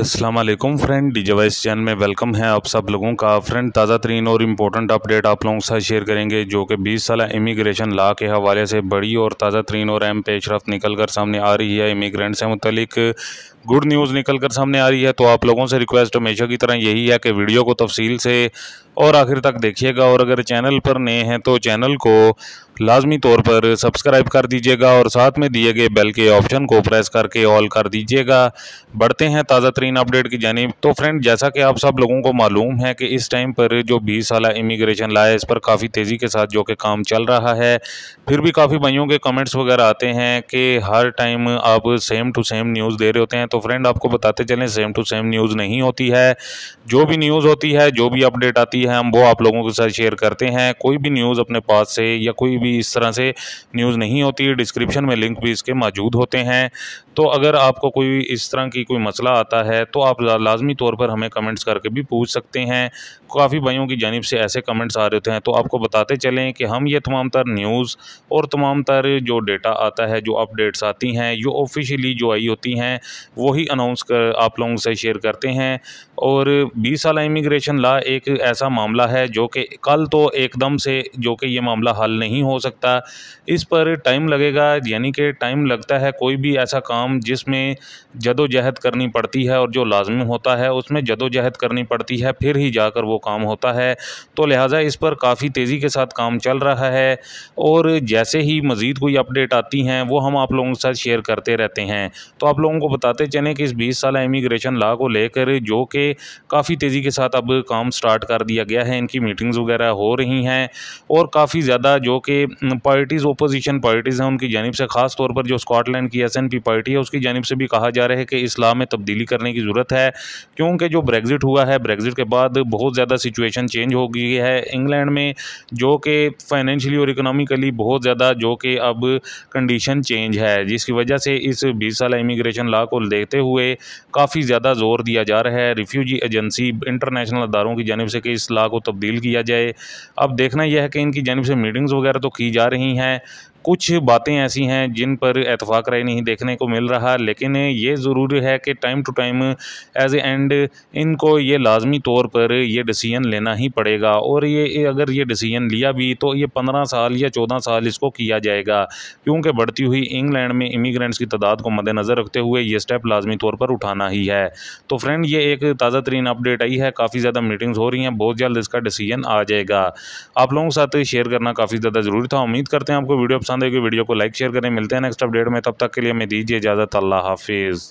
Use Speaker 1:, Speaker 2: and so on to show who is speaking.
Speaker 1: अस्सलाम वालेकुम friend D J वाइस चैन में वेलकम है आप सब लोगों का फ्रेंड ताज़ा तरीन और इम्पोर्टेंट अपडेट आप लोगों के साथ शेयर करेंगे जो कि 20 साल इमिग्रेशन ला के हवाले से बड़ी और ताज़ा तरीन और अहम पेशरफ निकल कर सामने आ रही है इमिग्रेंट से मुतलिक गुड न्यूज़ निकल कर सामने आ रही है तो आप लोगों से रिक्वेस्ट हमेशा की तरह यही है कि वीडियो को तफसील से और आखिर तक देखिएगा और अगर चैनल पर नए हैं तो चैनल को लाजमी तौर पर सब्सक्राइब कर दीजिएगा और साथ में दिए गए बेल के ऑप्शन को प्रेस करके ऑल कर दीजिएगा बढ़ते हैं ताज़ा बेहतरीन अपडेट की जानी तो फ्रेंड जैसा कि आप सब लोगों को मालूम है कि इस टाइम पर जो बीस साल इमिग्रेशन लॉ है इस पर काफ़ी तेज़ी के साथ जो कि काम चल रहा है फिर भी काफ़ी भाइयों के कमेंट्स वगैरह आते हैं कि हर टाइम आप सेम टू सेम न्यूज़ दे रहे होते हैं तो फ्रेंड आपको बताते चलें सेम टू सेम न्यूज़ नहीं होती है जो भी न्यूज़ होती है जो भी अपडेट आती है हम वो आप लोगों के साथ शेयर करते हैं कोई भी न्यूज़ अपने पास से या कोई भी इस तरह से न्यूज़ नहीं होती डिस्क्रिप्शन में लिंक भी इसके मौजूद होते हैं तो अगर आपको कोई इस तरह की कोई मसला आता रहा है तो आप लाजमी तौर पर हमें कमेंट्स करके भी पूछ सकते हैं काफ़ी भाइयों की जानब से ऐसे कमेंट्स आ रहे हैं तो आपको बताते चलें कि हम ये तमाम तर न्यूज़ और तमाम तर जो डेटा आता है जो अपडेट्स आती हैं जो ऑफिशियली जो आई होती हैं वही अनाउंस कर आप लोगों से शेयर करते हैं और बीस साल इमिग्रेशन ला एक ऐसा मामला है जो कि कल तो एकदम से जो कि ये मामला हल नहीं हो सकता इस पर टाइम लगेगा यानी कि टाइम लगता है कोई भी ऐसा काम जिसमें जदोजहद करनी पड़ती है है और जो लाजमी होता है उसमें जदोजहद करनी पड़ती है फिर ही जाकर वो काम होता है तो लिहाजा इस पर काफ़ी तेज़ी के साथ काम चल रहा है और जैसे ही मज़ीद कोई अपडेट आती हैं वो हम आप लोगों के साथ शेयर करते रहते हैं तो आप लोगों को बताते चलें कि इस बीस साल इमिग्रेशन ला को लेकर जो कि काफ़ी तेज़ी के साथ अब काम स्टार्ट कर दिया गया है इनकी मीटिंग्स वगैरह हो रही हैं और काफ़ी ज़्यादा जो कि पार्टीज़ ओपोजिशन पार्टीज़ हैं उनकी जानब से ख़ास तौर पर जो स्कॉटलैंड की एस एन पी पार्टी है उसकी जानब से भी कहा जा रहा है कि इस्लाम में तब्दीली कर करने की ज़रूरत है क्योंकि जो ब्रेग्ज़िट हुआ है ब्रेग्ज़िट के बाद बहुत ज़्यादा सिचुएशन चेंज हो गई है इंग्लैंड में जो कि फाइनेंशियली और इकोनॉमिकली बहुत ज़्यादा जो कि अब कंडीशन चेंज है जिसकी वजह से इस बीस साल इमिग्रेशन ला को देखते हुए काफ़ी ज़्यादा ज़ोर दिया जा रहा है रिफ्यूजी एजेंसी इंटरनेशनल अदारों की जानब से कि इस ला को तब्दील किया जाए अब देखना यह है कि इनकी जानब से मीटिंग्स वगैरह तो की जा रही हैं कुछ बातें ऐसी हैं जिन पर एतफाक़ राय नहीं देखने को मिल रहा लेकिन ये ज़रूरी है कि टाइम टू टाइम एज ए एंड इनको ये लाजमी तौर पर यह डिसीजन लेना ही पड़ेगा और ये अगर ये डिसीजन लिया भी तो ये पंद्रह साल या चौदह साल इसको किया जाएगा क्योंकि बढ़ती हुई इंग्लैंड में इमीग्रेंट्स की तादाद को मद्देनज़र रखते हुए ये स्टेप लाजमी तौर पर उठाना ही है तो फ्रेंड ये एक ताज़ा तरीन अपडेट आई है काफ़ी ज़्यादा मीटिंग्स हो रही हैं बहुत जल्द इसका डिसीजन आ जाएगा आप लोगों के साथ शेयर करना काफ़ी ज़्यादा ज़रूरी था उम्मीद करते हैं आपको वीडियो पसंद आएगी वीडियो को लाइक शेयर करें मिलते हैं नेक्स्ट अपडेट में तब तक के लिए हमें दीजिए इजाज़त अल्लाह हाफिज़